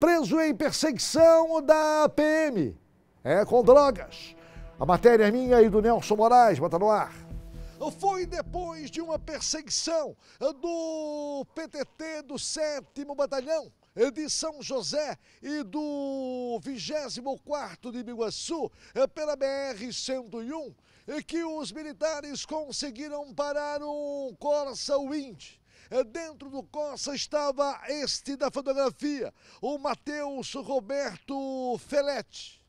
preso em perseguição da PM. É, com drogas. A matéria é minha e do Nelson Moraes, bota no ar. Foi depois de uma perseguição do PTT do 7 Batalhão de São José e do 24º de Ibiguaçu é, pela BR-101 que os militares conseguiram parar um Corsa Wind Dentro do Corsa estava este da fotografia, o Matheus Roberto Felete.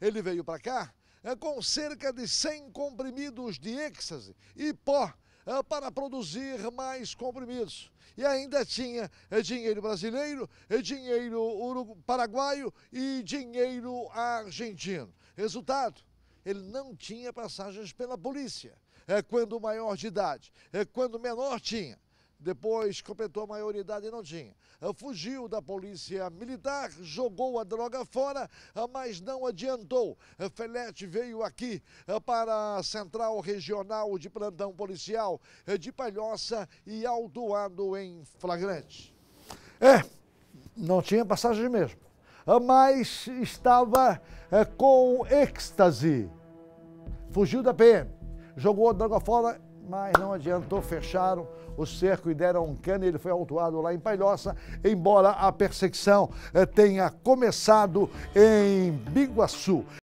Ele veio para cá eh, com cerca de 100 comprimidos de êxtase e pó eh, para produzir mais comprimidos. E ainda tinha eh, dinheiro brasileiro, dinheiro paraguaio e dinheiro argentino. Resultado, ele não tinha passagens pela polícia. É quando maior de idade, é quando menor tinha. Depois completou a maioridade e não tinha. Eh, fugiu da polícia militar, jogou a droga fora, eh, mas não adiantou. Eh, Felete veio aqui para a Central Regional de Plantão Policial de Palhoça e autuado em flagrante. É, não tinha passagem mesmo, mas estava com êxtase. Fugiu da PM, jogou a droga fora mas não adiantou, fecharam o cerco e deram um cano e ele foi autuado lá em Palhoça, embora a perseguição eh, tenha começado em Biguaçu.